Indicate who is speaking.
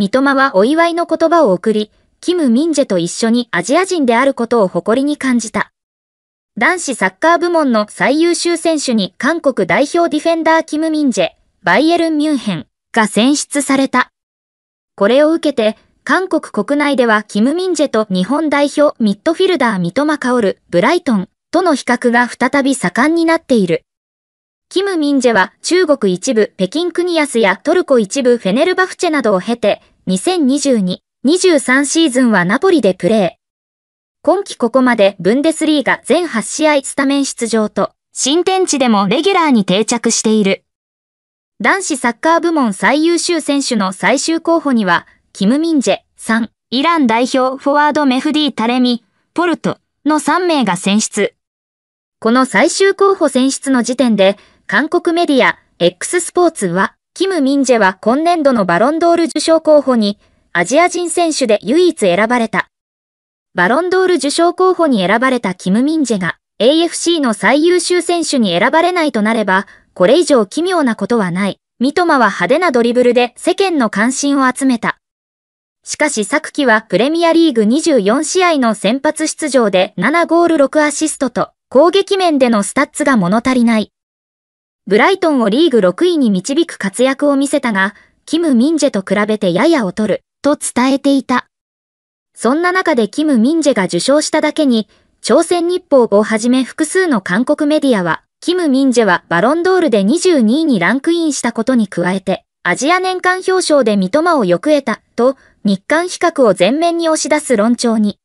Speaker 1: 三笘はお祝いの言葉を送り、キム・ミンジェと一緒にアジア人であることを誇りに感じた。男子サッカー部門の最優秀選手に韓国代表ディフェンダーキム・ミンジェ、バイエルン・ミュンヘンが選出された。これを受けて、韓国国内ではキム・ミンジェと日本代表ミッドフィルダー三笘薫、ブライトンとの比較が再び盛んになっている。キム・ミンジェは中国一部北京クニアスやトルコ一部フェネルバフチェなどを経て、2022-23シーズンはナポリでプレー。今季ここまでブンデスリーが全8試合スタメン出場と、新天地でもレギュラーに定着している。男子サッカー部門最優秀選手の最終候補には、キム・ミンジェ、さん、イラン代表フォワードメフディ・タレミ、ポルトの3名が選出。この最終候補選出の時点で、韓国メディア、X スポーツは、キム・ミンジェは今年度のバロンドール受賞候補に、アジア人選手で唯一選ばれた。バロンドール受賞候補に選ばれたキム・ミンジェが、AFC の最優秀選手に選ばれないとなれば、これ以上奇妙なことはない。三マは派手なドリブルで世間の関心を集めた。しかし昨季はプレミアリーグ24試合の先発出場で7ゴール6アシストと攻撃面でのスタッツが物足りない。ブライトンをリーグ6位に導く活躍を見せたが、キム・ミンジェと比べてやや劣る、と伝えていた。そんな中でキム・ミンジェが受賞しただけに、朝鮮日報をはじめ複数の韓国メディアは、キム・ミンジェはバロンドールで22位にランクインしたことに加えて、アジア年間表彰で三笘をよく得た、と、日韓比較を前面に押し出す論調に、